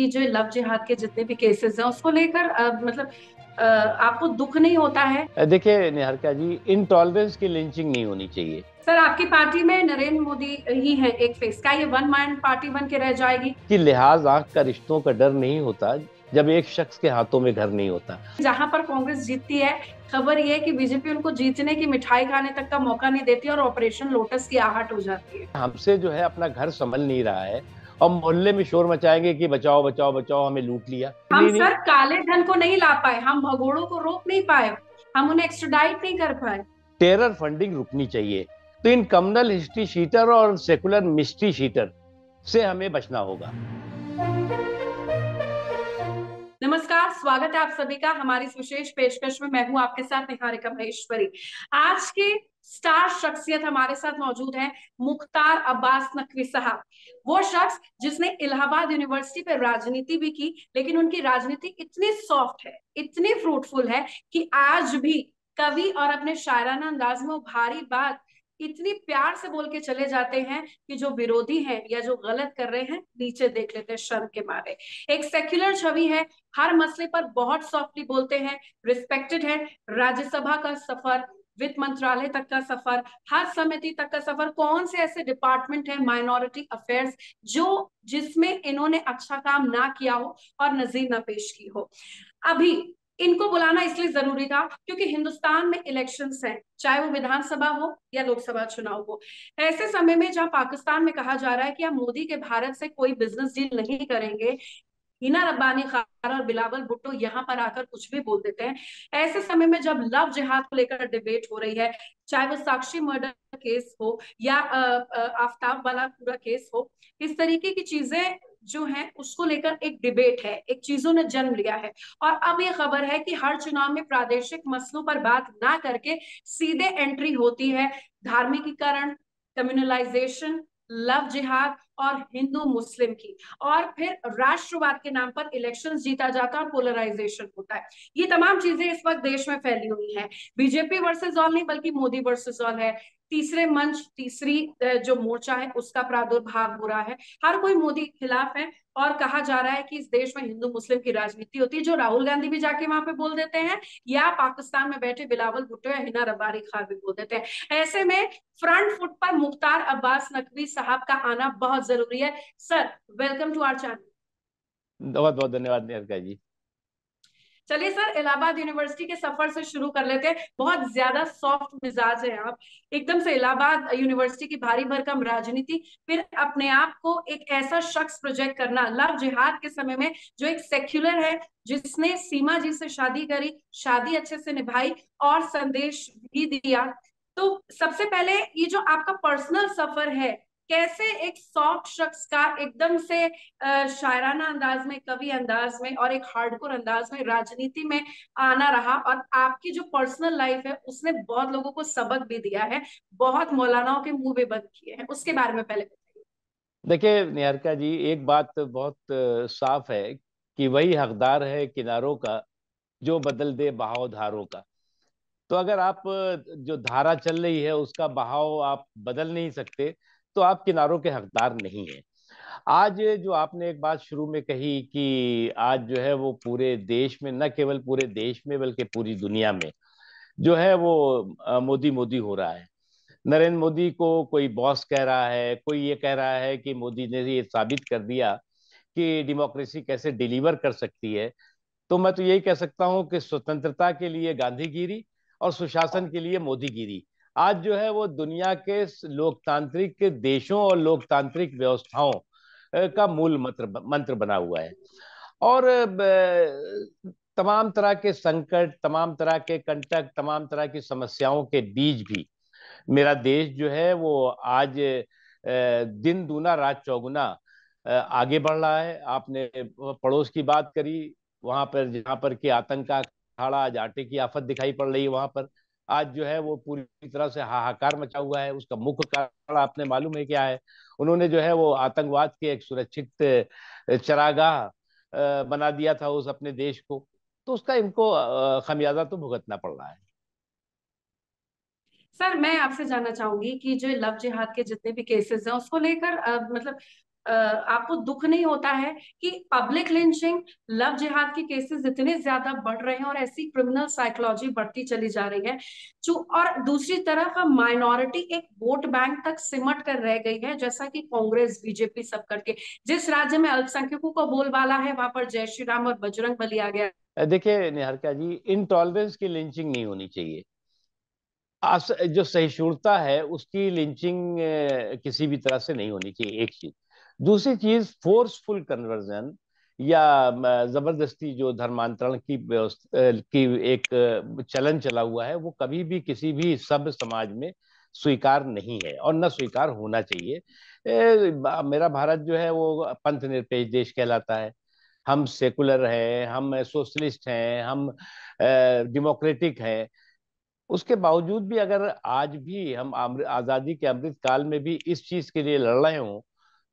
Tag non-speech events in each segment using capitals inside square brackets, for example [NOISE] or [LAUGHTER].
जो लव जिहाद के जितने भी केसेस हैं उसको लेकर मतलब आपको दुख नहीं होता है देखिए निहारिका जी इनटॉलरेंस की लिंचिंग नहीं होनी चाहिए सर आपकी पार्टी में नरेंद्र मोदी ही है एक फेस का ये वन माइंड पार्टी बन के रह जाएगी की लिहाज आंख का रिश्तों का डर नहीं होता जब एक शख्स के हाथों में घर नहीं होता जहाँ पर कांग्रेस जीतती है खबर ये कि बीजेपी उनको जीतने की मिठाई खाने तक का मौका नहीं देती और ऑपरेशन लोटस की आहट हो जाती है हमसे जो है अपना घर संभल नहीं रहा है और मोहल्ले में शोर मचाएंगे कि बचाओ बचाओ बचाओ हमें लूट लिया हम नहीं, सर नहीं। काले धन को नहीं ला पाए हम भगोड़ों को रोक नहीं पाए हम उन्हें एक्सट्राडाइट नहीं कर पाए टेरर फंडिंग रुकनी चाहिए तो इन कम्युनल हिस्ट्री शीटर और सेकुलर मिस्ट्री शीटर से हमें बचना होगा नमस्कार स्वागत है आप सभी का हमारी इस विशेष पेशकश में मैं हूं आपके साथ निहारिका महेश्वरी आज के स्टार शख्सियत हमारे साथ मौजूद है मुख्तार अब्बास नकवी साहब वो शख्स जिसने इलाहाबाद यूनिवर्सिटी पर राजनीति भी की लेकिन उनकी राजनीति इतनी सॉफ्ट है इतनी फ्रूटफुल है कि आज भी कवि और अपने शायराना अंदाज में वो भारी बात इतनी प्यार से बोल के चले जाते हैं कि जो विरोधी हैं या जो गलत कर रहे हैं नीचे देख लेते हैं शर्म के मारे एक सेक्युलर छवि है हर मसले पर बहुत सॉफ्टली बोलते हैं रिस्पेक्टेड है राज्यसभा का सफर वित्त मंत्रालय तक का सफर हर समिति तक का सफर कौन से ऐसे डिपार्टमेंट है माइनॉरिटी अफेयर्स जो जिसमें इन्होंने अच्छा काम ना किया हो और नजीर ना पेश की हो अभी इनको बुलाना इसलिए जरूरी था क्योंकि हिंदुस्तान में इलेक्शंस हैं चाहे वो विधानसभा हो या लोकसभा चुनाव हो ऐसे समय में जहां पाकिस्तान में कहा जा रहा है कि आप मोदी के भारत से कोई बिजनेस डील नहीं करेंगे हिना रब्बानी खार और बिलावल भुट्टो यहाँ पर आकर कुछ भी बोल देते हैं ऐसे समय में जब लव जिहाद को लेकर डिबेट हो रही है चाहे वो साक्षी मर्डर केस हो या आफ्ताब वाला पूरा केस हो इस तरीके की चीजें जो है उसको लेकर एक डिबेट है एक चीजों ने जन्म लिया है और अब ये खबर है कि हर चुनाव में प्रादेशिक मसलों पर बात ना करके सीधे एंट्री होती है धार्मिकीकरण कम्युनलाइजेशन लव जिहाद और हिंदू मुस्लिम की और फिर राष्ट्रवाद के नाम पर इलेक्शंस जीता जाता है और पोलराइजेशन होता है ये तमाम चीजें इस वक्त देश में फैली हुई हैं बीजेपी वर्सेस ऑल नहीं बल्कि मोदी वर्सेस ऑल है तीसरे मंच तीसरी जो मोर्चा है उसका प्रादुर्भाव हो रहा है हर कोई मोदी के खिलाफ है और कहा जा रहा है कि इस देश में हिंदू मुस्लिम की राजनीति होती है जो राहुल गांधी भी जाके वहां पे बोल देते हैं या पाकिस्तान में बैठे बिलावल भुट्टो या हिना रबारी खान भी बोल देते हैं ऐसे में फ्रंट फुट पर मुख्तार अब्बास नकवी साहब का आना बहुत जरूरी है sir welcome to our channel बहुत बहुत धन्यवाद जी चलिए सर इलाहाबाद यूनिवर्सिटी के सफर से शुरू कर लेते हैं बहुत ज्यादा सॉफ्ट मिजाज है आप एकदम से इलाहाबाद यूनिवर्सिटी की भारी भरकम राजनीति फिर अपने आप को एक ऐसा शख्स प्रोजेक्ट करना लव जिहाद के समय में जो एक सेक्युलर है जिसने सीमा जी से शादी करी शादी अच्छे से निभाई और संदेश भी दिया तो सबसे पहले ये जो आपका पर्सनल सफर है कैसे एक सॉफ्ट शख्स का एकदम से शायराना अंदाज में कवि अंदाज में और एक हार्डकोर अंदाज में राजनीति में आना रहा और आपकी जो पर्सनल लाइफ है उसने बहुत लोगों को सबक भी दिया है बहुत मौलानाओं के मुंह भी बंद किए हैं उसके बारे में पहले देखिए निहारिका जी एक बात तो बहुत साफ है कि वही हकदार है किनारों का जो बदल दे बहाव धारों का तो अगर आप जो धारा चल रही है उसका बहाव आप बदल नहीं सकते तो आप किनारों के हकदार नहीं है आज जो आपने एक बात शुरू में कही कि आज जो है वो पूरे देश में न केवल पूरे देश में बल्कि पूरी दुनिया में जो है वो मोदी मोदी हो रहा है नरेंद्र मोदी को कोई बॉस कह रहा है कोई ये कह रहा है कि मोदी ने ये साबित कर दिया कि डेमोक्रेसी कैसे डिलीवर कर सकती है तो मैं तो यही कह सकता हूँ कि स्वतंत्रता के लिए गांधीगिरी और सुशासन के लिए मोदीगिरी आज जो है वो दुनिया के लोकतांत्रिक देशों और लोकतांत्रिक व्यवस्थाओं का मूल मंत्र मंत्र बना हुआ है और तमाम तरह के संकट तमाम तरह के कंटक तमाम तरह की समस्याओं के बीच भी मेरा देश जो है वो आज दिन दूना रात चौगुना आगे बढ़ रहा है आपने पड़ोस की बात करी वहां पर जहां पर कि आतंक का खाड़ा आज आटे की आफत दिखाई पड़ रही है वहां पर आज जो है वो पूरी तरह से हाहाकार मचा हुआ है उसका मुख्य कारण आपने मालूम है क्या है उन्होंने जो है वो आतंकवाद के एक सुरक्षित चरागाह बना दिया था उस अपने देश को तो उसका इनको खमियाजा तो भुगतना पड़ रहा है सर मैं आपसे जानना चाहूंगी कि जो लव जिहाद के जितने भी केसेस हैं उसको लेकर मतलब आपको दुख नहीं होता है कि पब्लिक लिंचिंग लव जिहाद के केसेस इतने ज्यादा बढ़ रहे हैं और ऐसी क्रिमिनल साइकोलॉजी बढ़ती चली जा रही है जो और दूसरी तरफ माइनॉरिटी एक वोट बैंक तक सिमट कर रह गई है जैसा कि कांग्रेस बीजेपी सब करके जिस राज्य में अल्पसंख्यकों का बोलबाला है वहां पर जय श्री राम और बजरंग बली आ गया देखिये निहारिका जी इनटॉलरेंस की लिंचिंग नहीं होनी चाहिए जो सहिष्णुता है उसकी लिंचिंग किसी भी तरह से नहीं होनी चाहिए एक चीज दूसरी चीज फोर्सफुल कन्वर्जन या जबरदस्ती जो धर्मांतरण की की एक चलन चला हुआ है वो कभी भी किसी भी सब समाज में स्वीकार नहीं है और न स्वीकार होना चाहिए ए, मेरा भारत जो है वो पंथ निरपेक्ष देश कहलाता है हम सेकुलर हैं हम सोशलिस्ट हैं हम डेमोक्रेटिक हैं उसके बावजूद भी अगर आज भी हम आज़ादी के अमृत काल में भी इस चीज के लिए लड़ रहे हों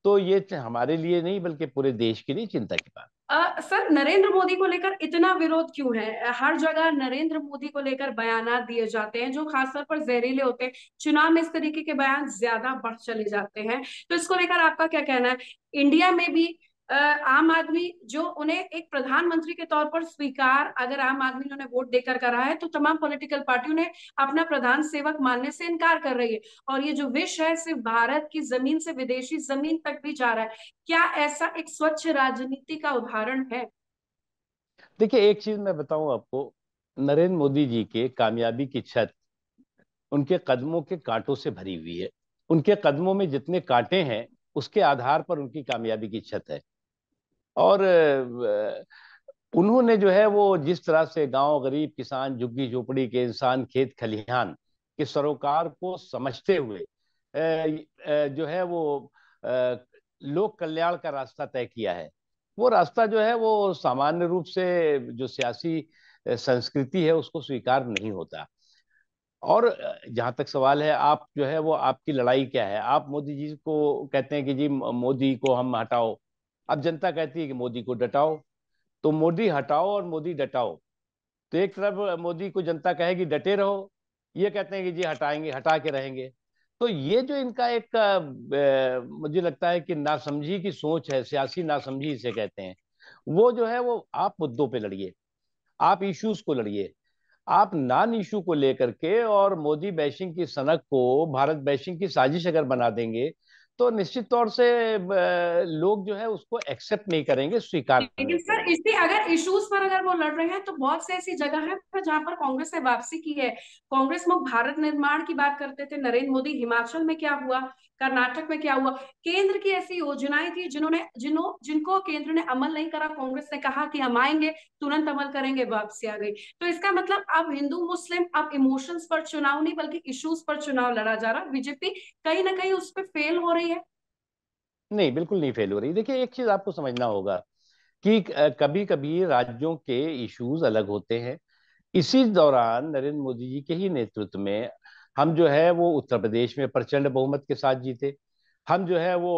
तो ये हमारे लिए नहीं बल्कि पूरे देश के लिए चिंता की बात सर नरेंद्र मोदी को लेकर इतना विरोध क्यों है हर जगह नरेंद्र मोदी को लेकर बयान दिए जाते हैं जो खासतौर पर जहरीले होते हैं चुनाव में इस तरीके के बयान ज्यादा बढ़ चले जाते हैं तो इसको लेकर आपका क्या कहना है इंडिया में भी आम आदमी जो उन्हें एक प्रधानमंत्री के तौर पर स्वीकार अगर आम आदमी ने उन्हें वोट देकर करा है तो तमाम पॉलिटिकल पार्टियों ने अपना प्रधान सेवक मानने से इनकार कर रही है और ये जो विष है सिर्फ भारत की जमीन से विदेशी जमीन तक भी जा रहा है क्या ऐसा एक स्वच्छ राजनीति का उदाहरण है देखिए एक चीज मैं बताऊं आपको नरेंद्र मोदी जी के कामयाबी की छत उनके कदमों के कांटों से भरी हुई है उनके कदमों में जितने कांटे हैं उसके आधार पर उनकी कामयाबी की छत है और उन्होंने जो है वो जिस तरह से गांव गरीब किसान झुग्गी झोपड़ी के इंसान खेत खलिहान के सरोकार को समझते हुए जो है वो लोक कल्याण का रास्ता तय किया है वो रास्ता जो है वो सामान्य रूप से जो सियासी संस्कृति है उसको स्वीकार नहीं होता और जहां तक सवाल है आप जो है वो आपकी लड़ाई क्या है आप मोदी जी को कहते हैं कि जी मोदी को हम हटाओ अब जनता कहती है कि मोदी को डटाओ तो मोदी हटाओ और मोदी डटाओ तो एक तरफ मोदी को जनता कहेगी डटे रहो ये कहते हैं कि जी हटाएंगे हटा के रहेंगे तो ये जो इनका एक आ, मुझे लगता है कि नासमझी की सोच है सियासी नासमझी इसे कहते हैं वो जो है वो आप मुद्दों पे लड़िए आप इश्यूज को लड़िए आप नॉन इशू को लेकर के और मोदी बैशिंग की सनक को भारत बैशिंग की साजिश अगर बना देंगे तो निश्चित तौर से लोग जो है उसको एक्सेप्ट नहीं करेंगे स्वीकार लेकिन सर इसी अगर इश्यूज पर अगर वो लड़ रहे हैं तो बहुत से ऐसी जगह है जहां पर कांग्रेस ने वापसी की है कांग्रेस मुख भारत निर्माण की बात करते थे नरेंद्र मोदी हिमाचल में क्या हुआ कर्नाटक में क्या हुआ केंद्र की ऐसी योजनाएं थी जिन्होंने जिनो जिनको केंद्र ने अमल नहीं करा कांग्रेस ने कहा कि हम आएंगे तुरंत अमल करेंगे वापसी आ गई तो इसका मतलब अब हिंदू मुस्लिम अब इमोशंस पर चुनाव नहीं बल्कि इश्यूज पर चुनाव लड़ा जा रहा बीजेपी कहीं ना कहीं उस पर फेल हो रही रही है नहीं बिल्कुल नहीं फेल हो रही देखिए एक चीज आपको समझना होगा कि कभी कभी राज्यों के इश्यूज अलग होते हैं इसी दौरान नरेंद्र मोदी जी के ही नेतृत्व में हम जो है वो उत्तर प्रदेश में प्रचंड बहुमत के साथ जीते हम जो है वो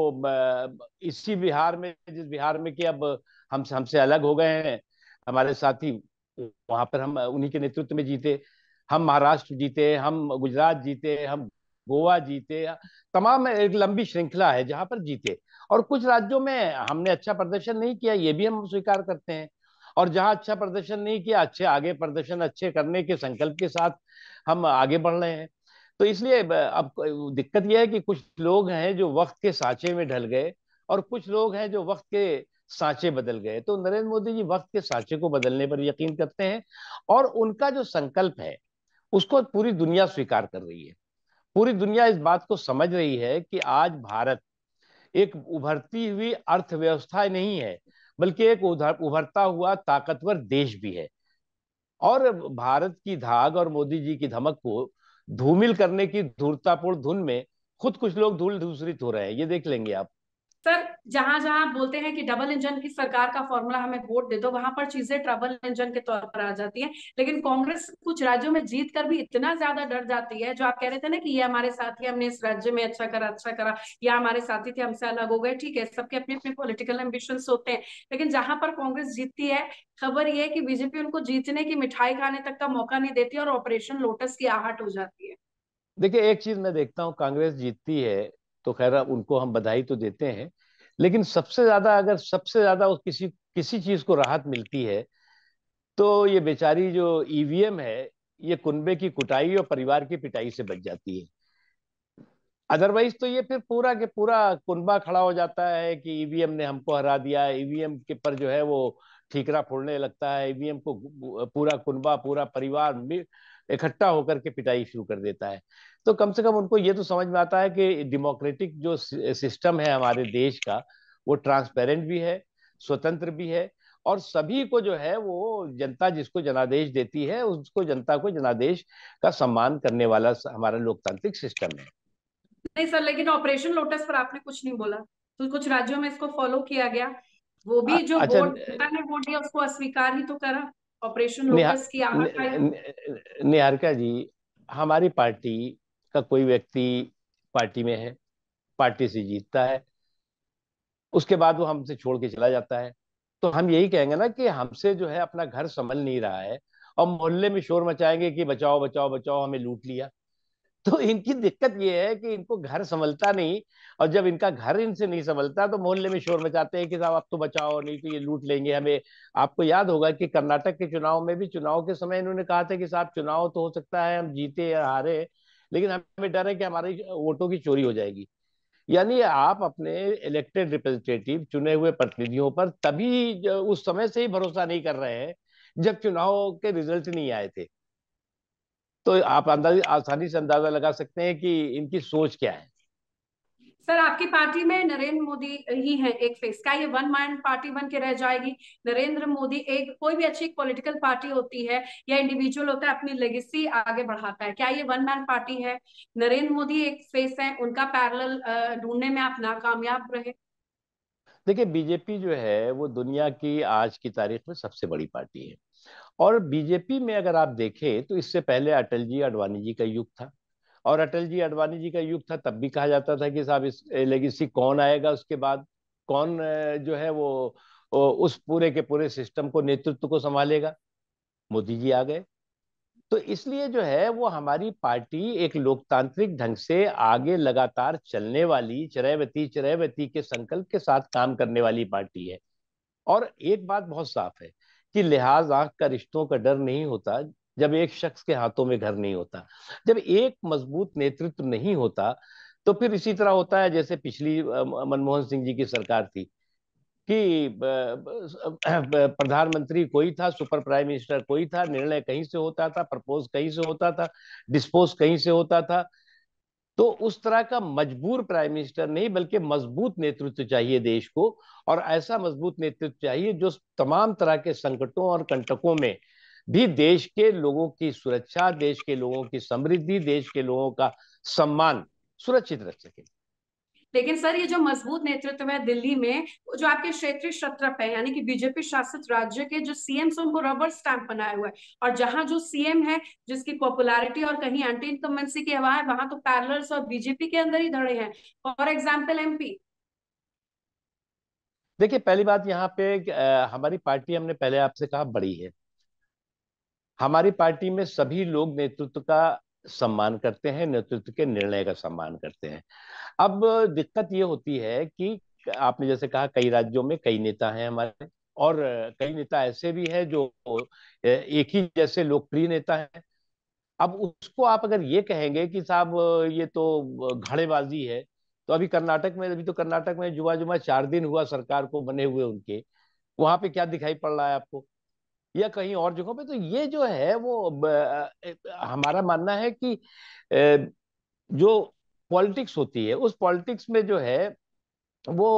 इसी बिहार में जिस बिहार में कि अब हम हमसे अलग हो गए हैं हमारे साथी वहां पर हम उन्हीं के नेतृत्व में जीते हम महाराष्ट्र जीते हम गुजरात जीते हम गोवा जीते तमाम एक लंबी श्रृंखला है जहां पर जीते और कुछ राज्यों में हमने अच्छा प्रदर्शन नहीं किया ये भी हम स्वीकार करते हैं और जहां अच्छा प्रदर्शन नहीं किया अच्छे आगे प्रदर्शन अच्छे करने के संकल्प के साथ हम आगे बढ़ रहे हैं तो इसलिए अब दिक्कत यह है कि कुछ लोग हैं जो वक्त के सांचे में ढल गए और कुछ लोग हैं जो वक्त के सांचे बदल गए तो नरेंद्र मोदी जी वक्त के सांचे को बदलने पर यकीन करते हैं और उनका जो संकल्प है उसको पूरी दुनिया स्वीकार कर रही है पूरी दुनिया इस बात को समझ रही है कि आज भारत एक उभरती हुई अर्थव्यवस्था नहीं है बल्कि एक उभरता हुआ ताकतवर देश भी है और भारत की धाग और मोदी जी की धमक को धूमिल करने की धूर्तापूर्ण धुन में खुद कुछ लोग धूल धूसरित हो रहे हैं ये देख लेंगे आप सर जहां जहां बोलते हैं कि डबल इंजन की सरकार का फॉर्मूला हमें वोट दे दो वहां पर चीजें ट्रबल इंजन के तौर पर आ जाती है लेकिन कांग्रेस कुछ राज्यों में जीत कर भी इतना ज्यादा डर जाती है जो आप कह रहे थे ना कि ये हमारे साथी हमने इस राज्य में अच्छा करा अच्छा करा या हमारे साथी थे हमसे अलग हो गए ठीक है सबके अपने अपने पोलिटिकल एम्बिशन होते हैं लेकिन जहां पर कांग्रेस जीतती है खबर ये है कि बीजेपी उनको जीतने की मिठाई खाने तक का मौका नहीं देती और ऑपरेशन लोटस की आहट हो जाती है देखिए एक चीज मैं देखता हूँ कांग्रेस जीतती है तो खैर उनको हम बधाई तो देते हैं लेकिन सबसे ज्यादा अगर सबसे ज्यादा उस किसी किसी चीज को राहत मिलती है तो ये बेचारी जो ईवीएम e है ये कुनबे की कुटाई और परिवार की पिटाई से बच जाती है अदरवाइज तो ये फिर पूरा के पूरा कुनबा खड़ा हो जाता है कि ईवीएम e ने हमको हरा दिया ईवीएम e के पर जो है वो ठीकरा फोड़ने लगता है ईवीएम को पूरा कुनबा पूरा परिवार इकट्ठा होकर के पिटाई शुरू कर देता है तो कम से कम उनको ये तो समझ में आता है कि डेमोक्रेटिक जो सिस्टम है हमारे देश का वो ट्रांसपेरेंट भी है स्वतंत्र भी है और सभी को जो है वो जनता जिसको जनादेश देती है उसको जनता को जनादेश का सम्मान करने वाला हमारा लोकतांत्रिक सिस्टम है नहीं सर लेकिन ऑपरेशन लोटस पर आपने कुछ नहीं बोला तो कुछ राज्यों में इसको फॉलो किया गया वो भी जो अच्छा, वोट वोट दिया उसको अस्वीकार ही तो करा ऑपरेशन लोकस की निहारिका जी हमारी पार्टी का कोई व्यक्ति पार्टी में है पार्टी से जीतता है उसके बाद वो हमसे छोड़ के चला जाता है तो हम यही कहेंगे ना कि हमसे जो है अपना घर संभल नहीं रहा है और मोहल्ले में शोर मचाएंगे कि बचाओ बचाओ बचाओ हमें लूट लिया [LAUGHS] तो इनकी दिक्कत ये है कि इनको घर संभलता नहीं और जब इनका घर इनसे नहीं संभलता तो मोहल्ले में शोर मचाते हैं कि साहब आप तो बचाओ नहीं तो ये लूट लेंगे हमें आपको याद होगा कि कर्नाटक के चुनाव में भी चुनाव के समय इन्होंने कहा था कि साहब चुनाव तो हो सकता है हम जीते या हारे लेकिन हमें डर है कि हमारी वोटों की चोरी हो जाएगी यानी आप अपने इलेक्टेड रिप्रेजेंटेटिव चुने हुए प्रतिनिधियों पर तभी उस समय से ही भरोसा नहीं कर रहे हैं जब चुनाव के रिजल्ट नहीं आए थे तो आप अंदाजी आसानी से अंदाजा लगा सकते हैं कि इनकी सोच क्या है सर आपकी पार्टी में नरेंद्र मोदी ही है एक फेस क्या ये वन माइंड पार्टी बन के रह जाएगी नरेंद्र मोदी एक कोई भी अच्छी पॉलिटिकल पार्टी होती है या इंडिविजुअल होता है अपनी लेगेसी आगे बढ़ाता है क्या ये वन मैन पार्टी है नरेंद्र मोदी एक फेस है उनका पैरल ढूंढने में आप नाकामयाब रहे देखिए बीजेपी जो है वो दुनिया की आज की तारीख में सबसे बड़ी पार्टी है और बीजेपी में अगर आप देखें तो इससे पहले अटल जी अडवाणी जी का युग था और अटल जी अडवाणी जी का युग था तब भी कहा जाता था कि साहब इस लेगेसी कौन आएगा उसके बाद कौन जो है वो, उस पूरे के पूरे सिस्टम को नेतृत्व को संभालेगा मोदी जी आ गए तो इसलिए जो है वो हमारी पार्टी एक लोकतांत्रिक ढंग से आगे लगातार चलने वाली चरयती चरयती के संकल्प के साथ काम करने वाली पार्टी है और एक बात बहुत साफ है कि लिहाज आंख का रिश्तों का डर नहीं होता जब एक शख्स के हाथों में घर नहीं होता जब एक मजबूत नेतृत्व नहीं होता तो फिर इसी तरह होता है जैसे पिछली मनमोहन सिंह जी की सरकार थी कि [CLEARS THROAT] प्रधानमंत्री कोई था सुपर प्राइम मिनिस्टर कोई था निर्णय कहीं से होता था प्रपोज कहीं से होता था डिस्पोज कहीं से होता था तो उस तरह का मजबूर प्राइम मिनिस्टर नहीं बल्कि मजबूत नेतृत्व चाहिए देश को और ऐसा मजबूत नेतृत्व चाहिए जो तमाम तरह के संकटों और कंटकों में भी देश के लोगों की सुरक्षा देश के लोगों की समृद्धि देश के लोगों का सम्मान सुरक्षित रख सके लेकिन सर ये जो मजबूत नेतृत्व है दिल्ली में जो आपके क्षेत्रीय शत्रप है यानी कि बीजेपी शासित राज्य के जो सीएम से उनको रबर स्टैंप हुआ है और जहां जो सीएम है जिसकी पॉपुलैरिटी और कहीं एंटी इनकम्बेंसी की हवा है वहां तो पैरलर्स और बीजेपी के अंदर ही धड़े हैं फॉर एग्जाम्पल एमपी देखिए पहली बात यहाँ पे हमारी पार्टी हमने पहले आपसे कहा बड़ी है हमारी पार्टी में सभी लोग नेतृत्व का सम्मान करते हैं नेतृत्व के निर्णय का सम्मान करते हैं अब दिक्कत ये होती है कि आपने जैसे कहा कई राज्यों में कई नेता हैं हमारे और कई नेता ऐसे भी हैं जो एक ही जैसे लोकप्रिय नेता हैं अब उसको आप अगर ये कहेंगे कि साहब ये तो घड़ेबाजी है तो अभी कर्नाटक में अभी तो कर्नाटक में जुआ जुमा चार दिन हुआ सरकार को बने हुए उनके वहां पे क्या दिखाई पड़ रहा है आपको या कहीं और जगहों पे तो ये जो है वो हमारा मानना है कि जो पॉलिटिक्स होती है उस पॉलिटिक्स में जो है वो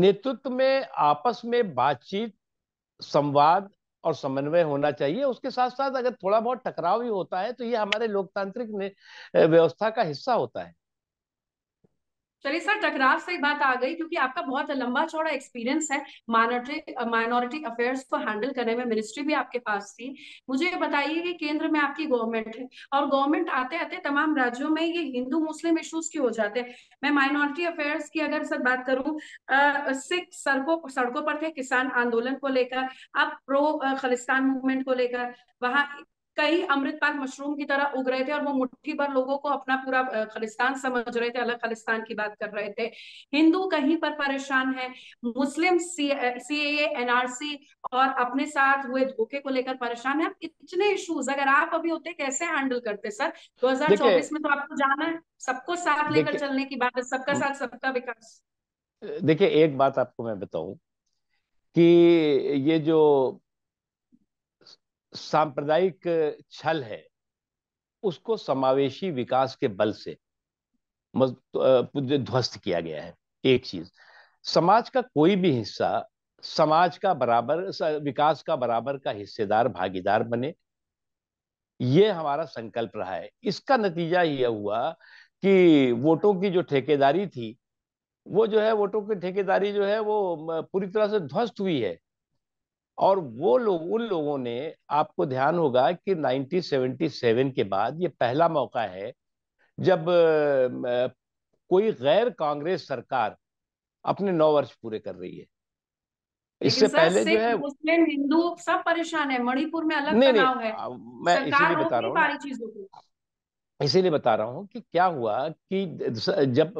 नेतृत्व में आपस में बातचीत संवाद और समन्वय होना चाहिए उसके साथ साथ अगर थोड़ा बहुत टकराव भी होता है तो ये हमारे लोकतांत्रिक व्यवस्था का हिस्सा होता है चलिए सर टकराव से बात आ गई क्योंकि आपका बहुत लंबा चौड़ा एक्सपीरियंस है माइनॉरिटी माइनॉरिटी अफेयर्स को हैंडल करने में मिनिस्ट्री भी आपके पास थी मुझे ये बताइए कि केंद्र में आपकी गवर्नमेंट है और गवर्नमेंट आते आते तमाम राज्यों में ये हिंदू मुस्लिम इश्यूज क्यों हो जाते हैं मैं माइनॉरिटी अफेयर्स की अगर सर बात करूँ सिख सड़कों सड़कों पर थे किसान आंदोलन को लेकर आप प्रो खालिस्तान मूवमेंट को लेकर वहाँ कई अमृतपाक मशरूम की तरह उग रहे थे और वो मुट्ठी भर लोगों को अपना पूरा खालिस्तान समझ रहे थे अलग खालिस्तान की बात कर रहे थे हिंदू कहीं पर परेशान है मुस्लिम सी ए एनआरसी और अपने साथ हुए धोखे को लेकर परेशान है इतने इश्यूज अगर आप अभी होते कैसे हैंडल करते सर दो में तो आपको जाना है सबको साथ लेकर चलने की बात है सबका हम्म। साथ सबका विकास देखिए एक बात आपको मैं बताऊं कि ये जो सांप्रदायिक छल है उसको समावेशी विकास के बल से ध्वस्त किया गया है एक चीज समाज का कोई भी हिस्सा समाज का बराबर विकास का बराबर का हिस्सेदार भागीदार बने ये हमारा संकल्प रहा है इसका नतीजा यह हुआ कि वोटों की जो ठेकेदारी थी वो जो है वोटों की ठेकेदारी जो है वो पूरी तरह से ध्वस्त हुई है और वो लोग उन लोगों ने आपको ध्यान होगा कि 1977 के बाद ये पहला मौका है जब कोई गैर कांग्रेस सरकार अपने नौ वर्ष पूरे कर रही है इससे पहले जो है मुस्लिम हिंदू सब परेशान है मणिपुर में अलग नहीं, नहीं, है मैं इसीलिए बता रहा हूँ इसीलिए बता रहा हूँ कि क्या हुआ कि जब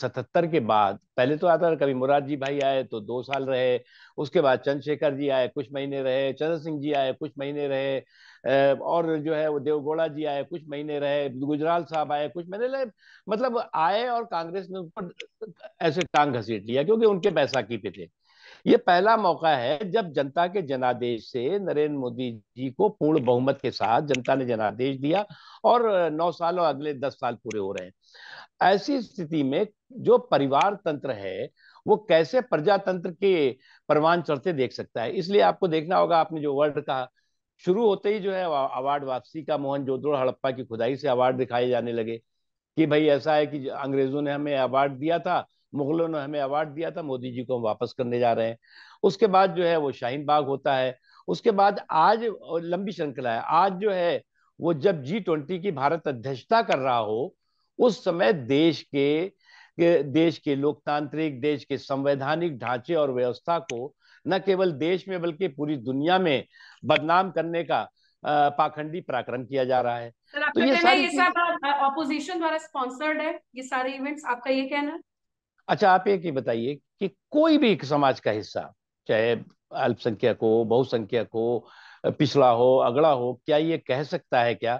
सतहत्तर के बाद पहले तो आता कभी मुराद जी भाई आए तो दो साल रहे उसके बाद चंद्रशेखर जी आए कुछ महीने रहे चंद्र सिंह जी आए कुछ महीने रहे और जो है वो देवगौड़ा जी आए कुछ महीने रहे गुजराल साहब आए कुछ महीने रहे मतलब आए और कांग्रेस ने उन पर ऐसे टांग घसीट लिया क्योंकि उनके की पे थे ये पहला मौका है जब जनता के जनादेश से नरेंद्र मोदी जी को पूर्ण बहुमत के साथ जनता ने जनादेश दिया और नौ साल और अगले दस साल पूरे हो रहे हैं ऐसी स्थिति में जो परिवार तंत्र है वो कैसे प्रजातंत्र के परवान चढ़ते देख सकता है इसलिए आपको देखना होगा आपने जो वर्ल्ड कहा शुरू होते ही जो है अवार्ड वापसी का मोहन जोदड़ो हड़प्पा की खुदाई से अवार्ड दिखाए जाने लगे कि भाई ऐसा है कि अंग्रेजों ने हमें अवार्ड दिया था मुगलों ने हमें अवार्ड दिया था मोदी जी को हम वापस करने जा रहे हैं उसके बाद जो है वो शाहीन बाग होता है उसके बाद आज लंबी श्रृंखला है आज जो है वो जब जी ट्वेंटी की भारत अध्यक्षता कर रहा हो उस समय देश के, के देश के लोकतांत्रिक देश के संवैधानिक ढांचे और व्यवस्था को न केवल देश में बल्कि पूरी दुनिया में बदनाम करने का पाखंडी पराक्रम किया जा रहा है तो ये, ये सब ऑपोजिशन द्वारा स्पॉन्सर्ड है ये सारे इवेंट्स आपका ये कहना अच्छा आप एक ही बताइए कि कोई भी एक समाज का हिस्सा चाहे अल्पसंख्यक हो बहुसंख्यक हो पिछड़ा हो अगड़ा हो क्या ये कह सकता है क्या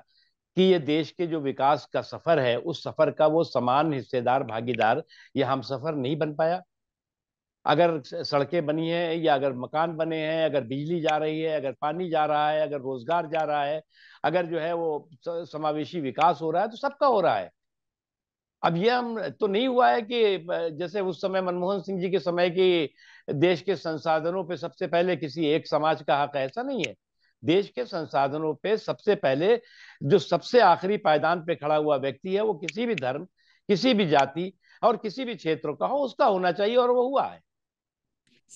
कि ये देश के जो विकास का सफर है उस सफर का वो समान हिस्सेदार भागीदार ये हम सफर नहीं बन पाया अगर सड़कें बनी हैं या अगर मकान बने हैं अगर बिजली जा रही है अगर पानी जा रहा है अगर रोजगार जा रहा है अगर जो है वो समावेशी विकास हो रहा है तो सबका हो रहा है अब यह हम तो नहीं हुआ है कि जैसे उस समय मनमोहन सिंह जी के समय की देश के संसाधनों पे सबसे पहले किसी एक समाज का हक ऐसा नहीं है देश के संसाधनों पे सबसे पहले जो सबसे आखिरी पायदान पे खड़ा हुआ व्यक्ति है वो किसी भी धर्म किसी भी जाति और किसी भी क्षेत्र का हो उसका होना चाहिए और वो हुआ है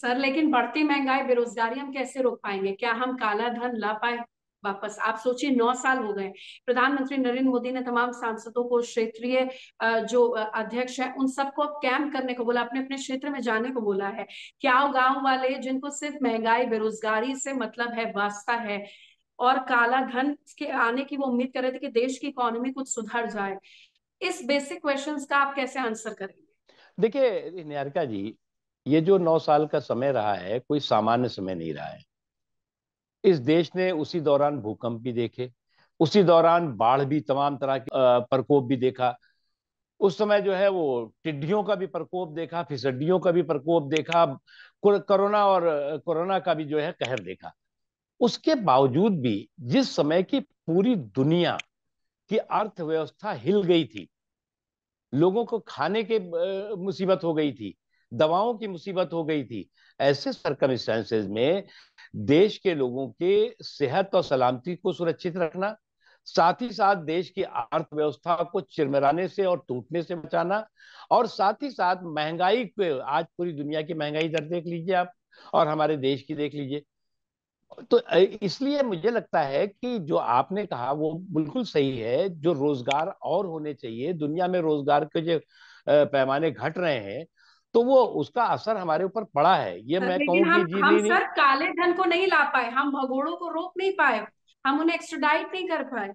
सर लेकिन बढ़ती महंगाई बेरोजगारी हम कैसे रोक पाएंगे क्या हम काला धन ला पाए वापस आप सोचिए नौ साल हो गए प्रधानमंत्री नरेंद्र मोदी ने तमाम सांसदों को क्षेत्रीय जो अध्यक्ष है उन सबको अब कैंप करने को बोला अपने अपने क्षेत्र में जाने को बोला है क्या गांव वाले जिनको सिर्फ महंगाई बेरोजगारी से मतलब है वास्ता है और काला धन के आने की वो उम्मीद कर रहे थे कि देश की इकोनॉमी कुछ सुधर जाए इस बेसिक क्वेश्चंस का आप कैसे आंसर करेंगे देखिए निहारिका जी ये जो नौ साल का समय रहा है कोई सामान्य समय नहीं रहा है इस देश ने उसी दौरान भूकंप भी देखे उसी दौरान बाढ़ भी तमाम तरह के प्रकोप भी देखा उस समय जो है वो टिड्डियों का भी प्रकोप देखा फिसड्डियों का भी प्रकोप देखा कोरोना और कोरोना का भी जो है कहर देखा उसके बावजूद भी जिस समय की पूरी दुनिया की अर्थव्यवस्था हिल गई थी लोगों को खाने के मुसीबत हो गई थी दवाओं की मुसीबत हो गई थी ऐसे सरकमस्टेंसेज में देश के लोगों के सेहत और सलामती को सुरक्षित रखना साथ ही साथ देश की अर्थव्यवस्था को चिरमराने से और टूटने से बचाना और साथ ही साथ महंगाई पे आज पूरी दुनिया की महंगाई दर देख लीजिए आप और हमारे देश की देख लीजिए तो इसलिए मुझे लगता है कि जो आपने कहा वो बिल्कुल सही है जो रोजगार और होने चाहिए दुनिया में रोजगार के जो पैमाने घट रहे हैं तो वो उसका असर हमारे ऊपर पड़ा है ये मैं कहूँ हम, जी हम नहीं, सर काले धन को नहीं ला पाए हम भगोड़ों को रोक नहीं पाए हम उन्हें एक्सट्राडाइट नहीं कर पाए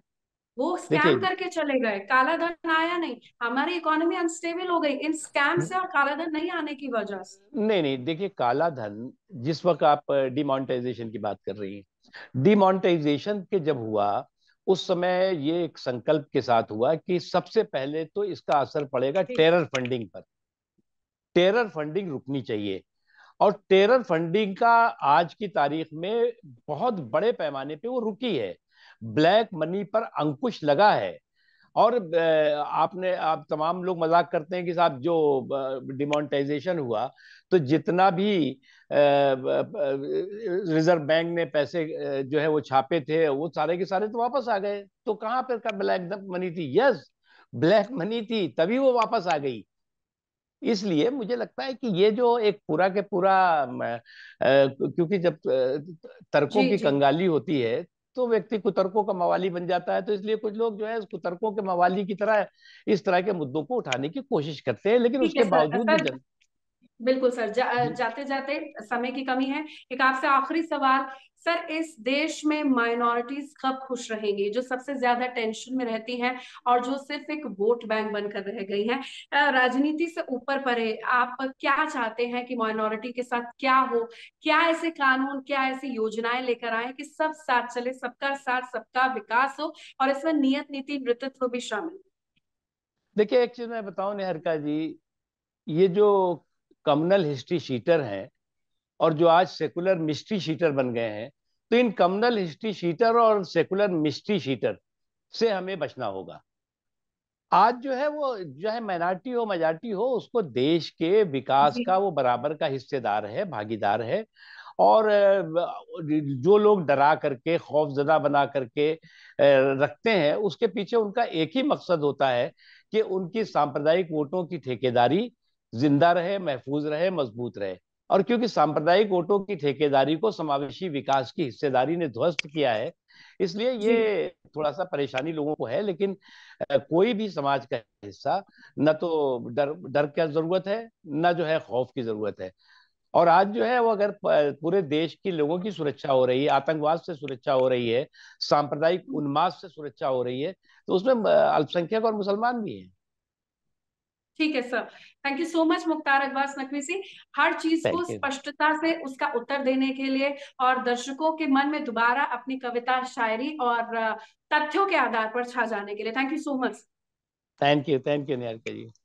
वो स्कैम करके चले गए काला धन आया नहीं हमारी इकोनॉमी अनस्टेबल हो गई इन स्कैम से और काला धन नहीं आने की वजह से नहीं नहीं देखिए काला धन जिस वक्त आप डिमोनिटाइजेशन की बात कर रही हैं डिमोनिटाइजेशन के जब हुआ उस समय ये एक संकल्प के साथ हुआ कि सबसे पहले तो इसका असर पड़ेगा टेरर फंडिंग पर टेरर फंडिंग रुकनी चाहिए और टेरर फंडिंग का आज की तारीख में बहुत बड़े पैमाने पे वो रुकी है ब्लैक मनी पर अंकुश लगा है और आपने आप तमाम लोग मजाक करते हैं कि साहब जो डिमोनिटाइजेशन हुआ तो जितना भी रिजर्व बैंक ने पैसे जो है वो छापे थे वो सारे के सारे तो वापस आ गए तो कहाँ पर का ब्लैक मनी थी यस ब्लैक मनी थी तभी वो वापस आ गई इसलिए मुझे लगता है कि ये जो एक पूरा के पूरा क्योंकि जब तर्कों की कंगाली होती है तो व्यक्ति कुतर्कों का मवाली बन जाता है तो इसलिए कुछ लोग जो है कुतर्कों के मवाली की तरह इस तरह के मुद्दों को उठाने की कोशिश करते हैं लेकिन उसके बावजूद भी बिल्कुल सर जा, जाते जाते समय की कमी है एक आपसे आखिरी सवाल सर इस देश में माइनॉरिटीज कब खुश रहेंगी जो सबसे ज्यादा टेंशन में रहती हैं और जो सिर्फ एक वोट बैंक बनकर रह गई हैं राजनीति से ऊपर परे आप क्या चाहते हैं कि माइनॉरिटी के साथ क्या हो क्या ऐसे कानून क्या ऐसी योजनाएं लेकर आए कि सब साथ चले सबका साथ सबका विकास हो और इसमें नियत नीति वृतित्व भी शामिल देखिए एक चीज मैं बताऊं निहरका जी ये जो कम्युनल हिस्ट्री शीटर हैं और जो आज सेकुलर मिस्ट्री शीटर बन गए हैं तो इन कम्युनल हिस्ट्री शीटर और सेकुलर मिस्ट्री शीटर से हमें बचना होगा आज जो है वो है माइनॉरिटी हो मेजॉरिटी हो उसको देश के विकास का वो बराबर का हिस्सेदार है भागीदार है और जो लोग डरा करके खौफजदा बना करके रखते हैं उसके पीछे उनका एक ही मकसद होता है कि उनकी सांप्रदायिक वोटों की ठेकेदारी जिंदा रहे महफूज रहे मजबूत रहे और क्योंकि सांप्रदायिक वोटों की ठेकेदारी को समावेशी विकास की हिस्सेदारी ने ध्वस्त किया है इसलिए ये थोड़ा सा परेशानी लोगों को है लेकिन कोई भी समाज का हिस्सा न तो डर डर की जरूरत है न जो है खौफ की जरूरत है और आज जो है वो अगर पूरे देश के लोगों की सुरक्षा हो रही है आतंकवाद से सुरक्षा हो रही है सांप्रदायिक उन्माद से सुरक्षा हो रही है तो उसमें अल्पसंख्यक और मुसलमान भी हैं ठीक है sir thank you so much Mukhtar Abbas Naqvi Singh हर चीज को स्पष्टता से उसका उत्तर देने के लिए और दर्शकों के मन में दोबारा अपनी कविता शायरी और तथ्यों के आधार पर छा जाने के लिए thank you so much thank you thank you Niharika ji